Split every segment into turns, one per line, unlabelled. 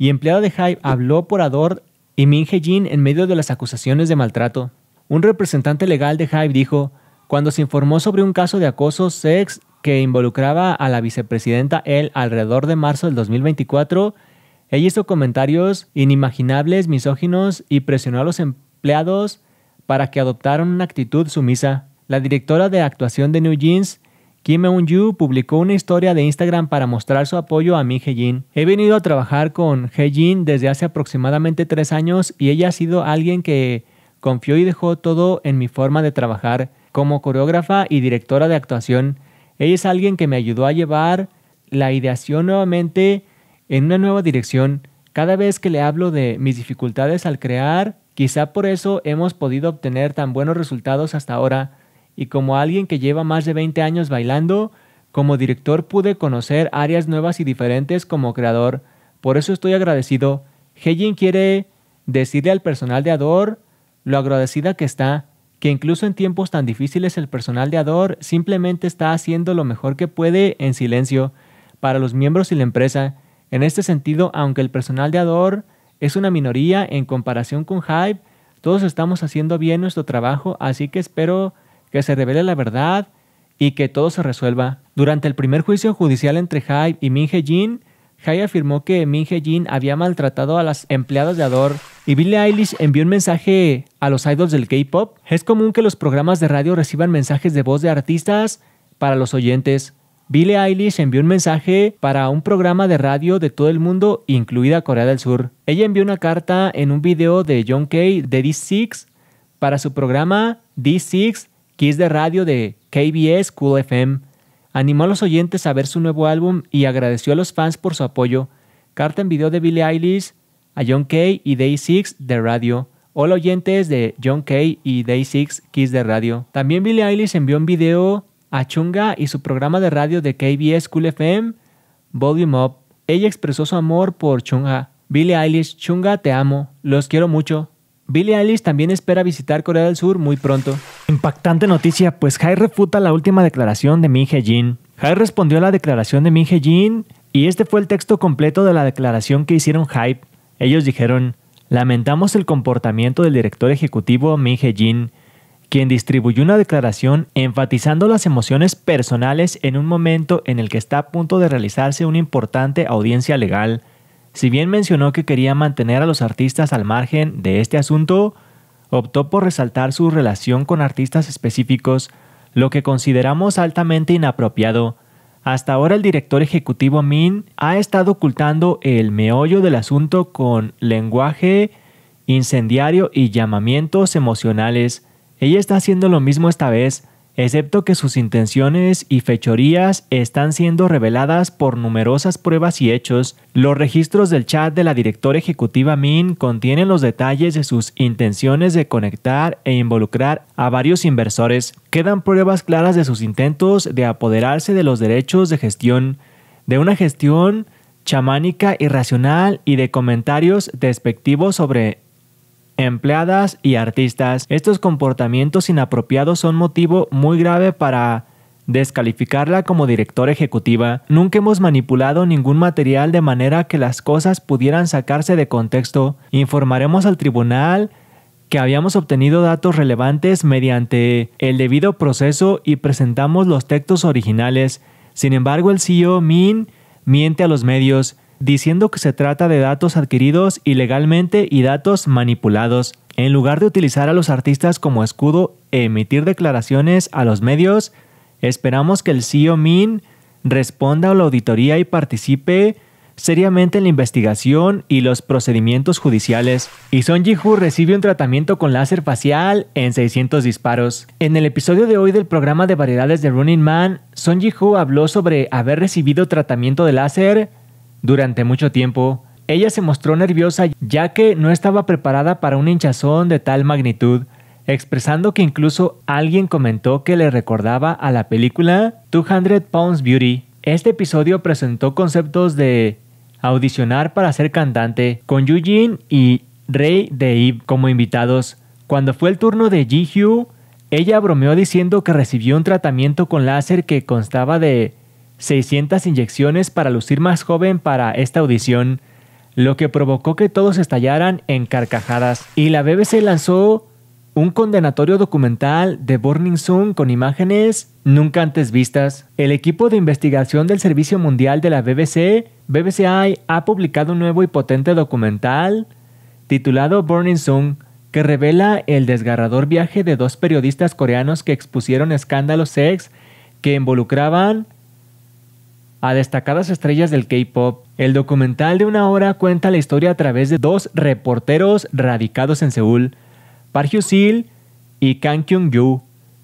y empleado de Hype habló por Ador y Minje Jin en medio de las acusaciones de maltrato. Un representante legal de Hype dijo, cuando se informó sobre un caso de acoso sex que involucraba a la vicepresidenta él alrededor de marzo del 2024, ella hizo comentarios inimaginables, misóginos y presionó a los empleados para que adoptaran una actitud sumisa. La directora de actuación de New Jeans Kim Eun-ju publicó una historia de Instagram para mostrar su apoyo a mi Heijin. He venido a trabajar con Hye-jin desde hace aproximadamente tres años y ella ha sido alguien que confió y dejó todo en mi forma de trabajar como coreógrafa y directora de actuación. Ella es alguien que me ayudó a llevar la ideación nuevamente en una nueva dirección. Cada vez que le hablo de mis dificultades al crear, quizá por eso hemos podido obtener tan buenos resultados hasta ahora y como alguien que lleva más de 20 años bailando, como director pude conocer áreas nuevas y diferentes como creador. Por eso estoy agradecido. Heijin quiere decirle al personal de Ador lo agradecida que está, que incluso en tiempos tan difíciles el personal de Ador simplemente está haciendo lo mejor que puede en silencio para los miembros y la empresa. En este sentido, aunque el personal de Ador es una minoría en comparación con Hype, todos estamos haciendo bien nuestro trabajo, así que espero que se revele la verdad y que todo se resuelva. Durante el primer juicio judicial entre Hype y Min Hye-jin, afirmó que Min jin había maltratado a las empleadas de Ador y Billie Eilish envió un mensaje a los idols del K-pop. Es común que los programas de radio reciban mensajes de voz de artistas para los oyentes. Billie Eilish envió un mensaje para un programa de radio de todo el mundo, incluida Corea del Sur. Ella envió una carta en un video de John Kay de D6 para su programa D6 Kiss de Radio de KBS Cool FM, animó a los oyentes a ver su nuevo álbum y agradeció a los fans por su apoyo. Carta en video de Billie Eilish, a John K y Day 6 de Radio. Hola oyentes de John K y Day 6 Kiss de Radio. También Billie Eilish envió un video a Chunga y su programa de radio de KBS Cool FM, Volume Up. Ella expresó su amor por Chunga. Billie Eilish, Chunga, te amo, los quiero mucho. Billie Eilish también espera visitar Corea del Sur muy pronto. Impactante noticia, pues Jai refuta la última declaración de Min Jin. Jai respondió a la declaración de Min Jin y este fue el texto completo de la declaración que hicieron Hype. Ellos dijeron, lamentamos el comportamiento del director ejecutivo Min Jin, quien distribuyó una declaración enfatizando las emociones personales en un momento en el que está a punto de realizarse una importante audiencia legal. Si bien mencionó que quería mantener a los artistas al margen de este asunto, optó por resaltar su relación con artistas específicos, lo que consideramos altamente inapropiado. Hasta ahora el director ejecutivo Min ha estado ocultando el meollo del asunto con lenguaje incendiario y llamamientos emocionales. Ella está haciendo lo mismo esta vez, excepto que sus intenciones y fechorías están siendo reveladas por numerosas pruebas y hechos. Los registros del chat de la directora ejecutiva Min contienen los detalles de sus intenciones de conectar e involucrar a varios inversores. Quedan pruebas claras de sus intentos de apoderarse de los derechos de gestión, de una gestión chamánica irracional y de comentarios despectivos sobre empleadas y artistas. Estos comportamientos inapropiados son motivo muy grave para descalificarla como directora ejecutiva. Nunca hemos manipulado ningún material de manera que las cosas pudieran sacarse de contexto. Informaremos al tribunal que habíamos obtenido datos relevantes mediante el debido proceso y presentamos los textos originales. Sin embargo, el CEO Min miente a los medios diciendo que se trata de datos adquiridos ilegalmente y datos manipulados. En lugar de utilizar a los artistas como escudo e emitir declaraciones a los medios, esperamos que el CEO Min responda a la auditoría y participe seriamente en la investigación y los procedimientos judiciales. Y Son Ji-Hoo recibe un tratamiento con láser facial en 600 disparos. En el episodio de hoy del programa de variedades de Running Man, Son Ji-Hoo habló sobre haber recibido tratamiento de láser durante mucho tiempo, ella se mostró nerviosa ya que no estaba preparada para un hinchazón de tal magnitud, expresando que incluso alguien comentó que le recordaba a la película 200 Pounds Beauty. Este episodio presentó conceptos de audicionar para ser cantante con Jin y Rey de Eve como invitados. Cuando fue el turno de Ji ella bromeó diciendo que recibió un tratamiento con láser que constaba de 600 inyecciones para lucir más joven para esta audición, lo que provocó que todos estallaran en carcajadas. Y la BBC lanzó un condenatorio documental de Burning Sun con imágenes nunca antes vistas. El equipo de investigación del Servicio Mundial de la BBC, BBCI, ha publicado un nuevo y potente documental titulado Burning Sun, que revela el desgarrador viaje de dos periodistas coreanos que expusieron escándalos sex que involucraban a destacadas estrellas del K-Pop. El documental de una hora cuenta la historia a través de dos reporteros radicados en Seúl, Park hyun sil y Kang Kyung-yu,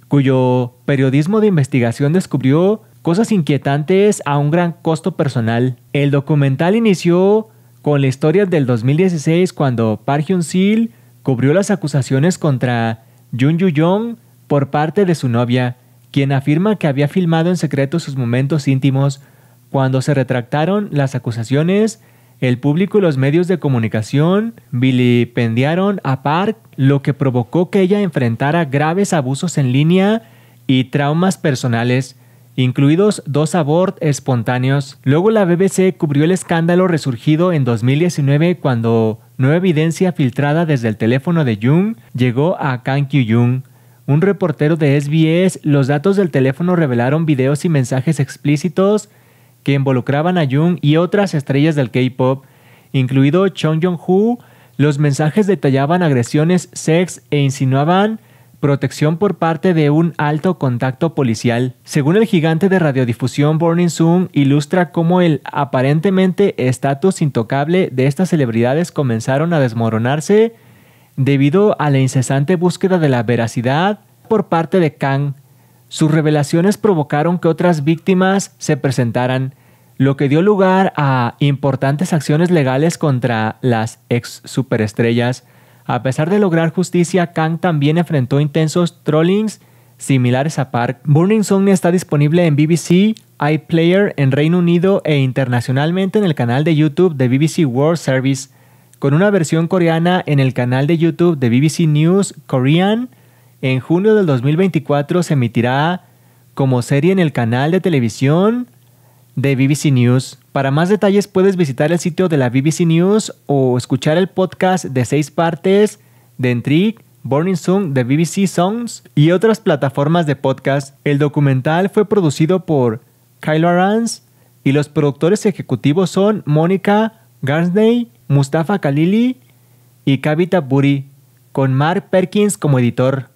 cuyo periodismo de investigación descubrió cosas inquietantes a un gran costo personal. El documental inició con la historia del 2016 cuando Park Hyun-sil cubrió las acusaciones contra Jun yu yong por parte de su novia, quien afirma que había filmado en secreto sus momentos íntimos cuando se retractaron las acusaciones, el público y los medios de comunicación vilipendiaron a Park, lo que provocó que ella enfrentara graves abusos en línea y traumas personales, incluidos dos abortos espontáneos. Luego la BBC cubrió el escándalo resurgido en 2019 cuando nueva evidencia filtrada desde el teléfono de Jung llegó a Kang Kyu-jung. Un reportero de SBS, los datos del teléfono revelaron videos y mensajes explícitos que involucraban a Jung y otras estrellas del K-pop, incluido Chong Jong-hoo, los mensajes detallaban agresiones, sex e insinuaban protección por parte de un alto contacto policial. Según el gigante de radiodifusión Burning Sun, ilustra cómo el aparentemente estatus intocable de estas celebridades comenzaron a desmoronarse debido a la incesante búsqueda de la veracidad por parte de Kang sus revelaciones provocaron que otras víctimas se presentaran, lo que dio lugar a importantes acciones legales contra las ex superestrellas. A pesar de lograr justicia, Kang también enfrentó intensos trollings similares a Park. Burning Song está disponible en BBC, iPlayer en Reino Unido e internacionalmente en el canal de YouTube de BBC World Service, con una versión coreana en el canal de YouTube de BBC News Korean en junio del 2024 se emitirá como serie en el canal de televisión de BBC News. Para más detalles puedes visitar el sitio de la BBC News o escuchar el podcast de seis partes de Intrigue Burning Song de BBC Songs y otras plataformas de podcast. El documental fue producido por Kylo Arans y los productores ejecutivos son Mónica Garsney, Mustafa Khalili y Kavita Buri, con Mark Perkins como editor.